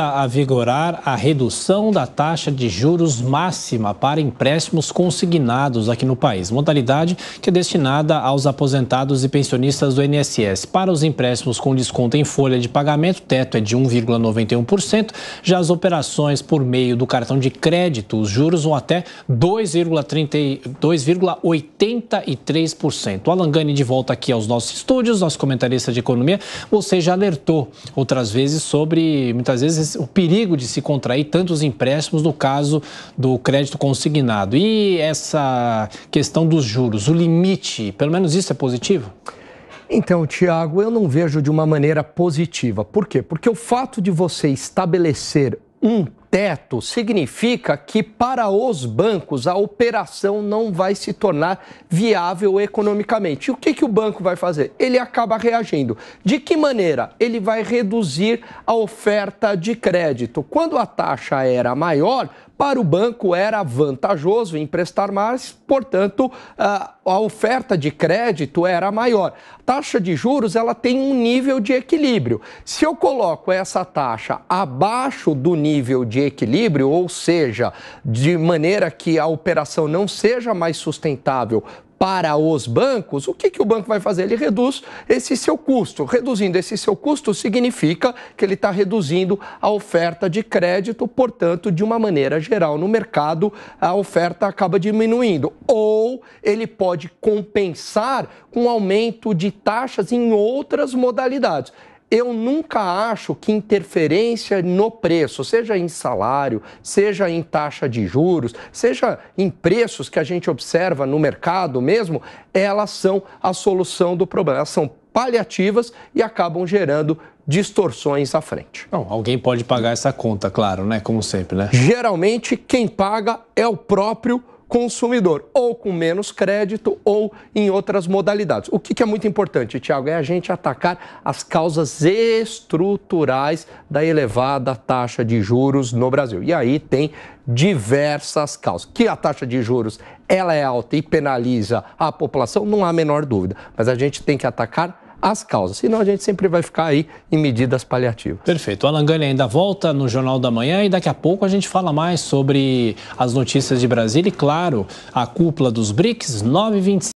a vigorar a redução da taxa de juros máxima para empréstimos consignados aqui no país, modalidade que é destinada aos aposentados e pensionistas do INSS. Para os empréstimos com desconto em folha de pagamento, o teto é de 1,91%, já as operações por meio do cartão de crédito, os juros vão até 2,83%. Alan Gani de volta aqui aos nossos estúdios, nosso comentarista de economia, você já alertou outras vezes sobre muitas vezes o perigo de se contrair tantos empréstimos no caso do crédito consignado. E essa questão dos juros, o limite, pelo menos isso é positivo? Então, Tiago, eu não vejo de uma maneira positiva. Por quê? Porque o fato de você estabelecer um teto significa que para os bancos a operação não vai se tornar viável economicamente. E o que, que o banco vai fazer? Ele acaba reagindo. De que maneira? Ele vai reduzir a oferta de crédito. Quando a taxa era maior, para o banco era vantajoso emprestar mais, portanto, uh, a oferta de crédito era maior. taxa de juros ela tem um nível de equilíbrio. Se eu coloco essa taxa abaixo do nível de equilíbrio, ou seja, de maneira que a operação não seja mais sustentável para os bancos, o que, que o banco vai fazer? Ele reduz esse seu custo. Reduzindo esse seu custo significa que ele está reduzindo a oferta de crédito, portanto, de uma maneira geral no mercado, a oferta acaba diminuindo. Ou ele pode compensar com aumento de taxas em outras modalidades eu nunca acho que interferência no preço, seja em salário, seja em taxa de juros, seja em preços que a gente observa no mercado mesmo, elas são a solução do problema. Elas são paliativas e acabam gerando distorções à frente. Não, alguém pode pagar essa conta, claro, né? Como sempre, né? Geralmente quem paga é o próprio consumidor, ou com menos crédito ou em outras modalidades. O que, que é muito importante, Tiago, é a gente atacar as causas estruturais da elevada taxa de juros no Brasil. E aí tem diversas causas. Que a taxa de juros ela é alta e penaliza a população, não há a menor dúvida. Mas a gente tem que atacar as causas. Senão a gente sempre vai ficar aí em medidas paliativas. Perfeito. O Alan ainda volta no Jornal da Manhã e daqui a pouco a gente fala mais sobre as notícias de Brasília e, claro, a cúpula dos BRICS 925.